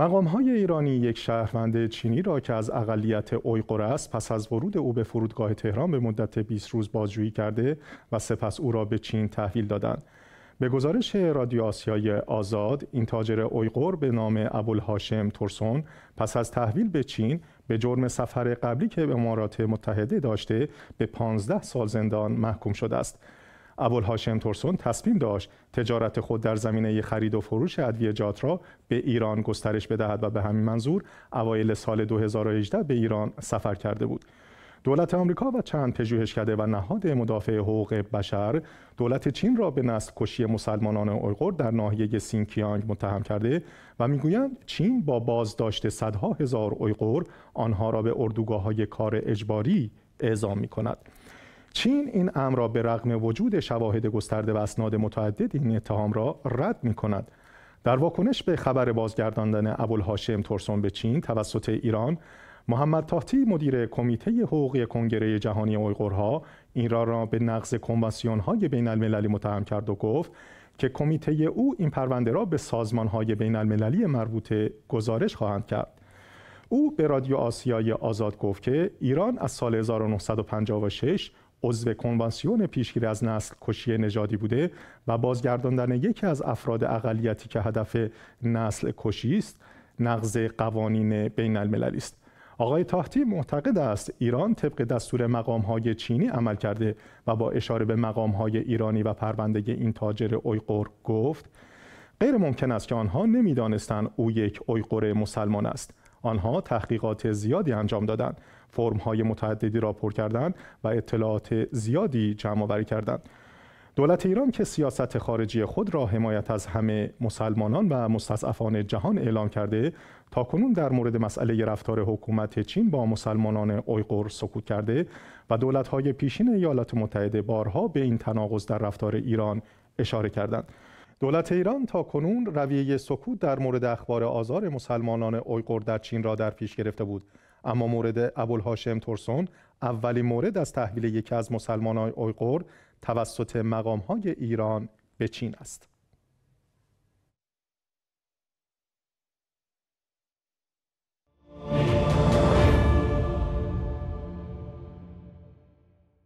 مقام های ایرانی یک شهروند چینی را که از اقلیت اویغور است پس از ورود او به فرودگاه تهران به مدت 20 روز بازجویی کرده و سپس او را به چین تحویل دادند. به گزارش رادیو آسیای آزاد این تاجر اویغور به نام ابوالهاشم تورسون پس از تحویل به چین به جرم سفر قبلی که به امارات متحده داشته به 15 سال زندان محکوم شده است. ابوالهاشم تورسون تصمیم داشت تجارت خود در زمینه خرید و فروش ادویجات را به ایران گسترش بدهد و به همین منظور اوایل سال 2018 به ایران سفر کرده بود دولت آمریکا و چند پژوهشکده و نهاد مدافع حقوق بشر دولت چین را به نسل کشی مسلمانان اویغور در ناحیه سینکیانگ متهم کرده و میگویند چین با بازداشت صدها هزار اویغور آنها را به اردوگاه های کار اجباری اعزام می کند. چین این امر را به رغم وجود شواهد گسترده و اسناد متعدد این اتهام را رد می کند. در واکنش به خبر بازگرداندن ابوالهاشم تورسون به چین توسط ایران محمد تاهتی مدیر کمیته حقوقی کنگره جهانی اویغورها این را را به نقض کنوانسیون های بین المللی متهم کرد و گفت که کمیته او این پرونده را به سازمان های بین المللی مربوطه گزارش خواهند کرد. او به رادیو آسیای آزاد گفت که ایران از سال 1956 عضو کنوانسیون پیشگیری از نسل کشی نژادی بوده و بازگرداندن یکی از افراد اقلیتی که هدف نسل کشی است نقض قوانین بین المللی است آقای تاهتی معتقد است ایران طبق دستور مقام های چینی عمل کرده و با اشاره به مقام های ایرانی و پرونده این تاجر اویغور گفت غیر ممکن است که آنها نمیدانستند او یک اویقور مسلمان است آنها تحقیقات زیادی انجام دادند های متعددی را پر کردند و اطلاعات زیادی جمع آوری کردند دولت ایران که سیاست خارجی خود را حمایت از همه مسلمانان و مستضعفان جهان اعلام کرده تا کنون در مورد مسئله رفتار حکومت چین با مسلمانان اویغور سکوت کرده و های پیشین ایالات متحده بارها به این تناقض در رفتار ایران اشاره کردند دولت ایران تا کنون رویه سکوت در مورد اخبار آزار مسلمانان اویغور در چین را در پیش گرفته بود اما مورد ابوالهاشم تورسون اولین مورد از تحویل یکی از مسلمانان اویغور توسط مقامهای ایران به چین است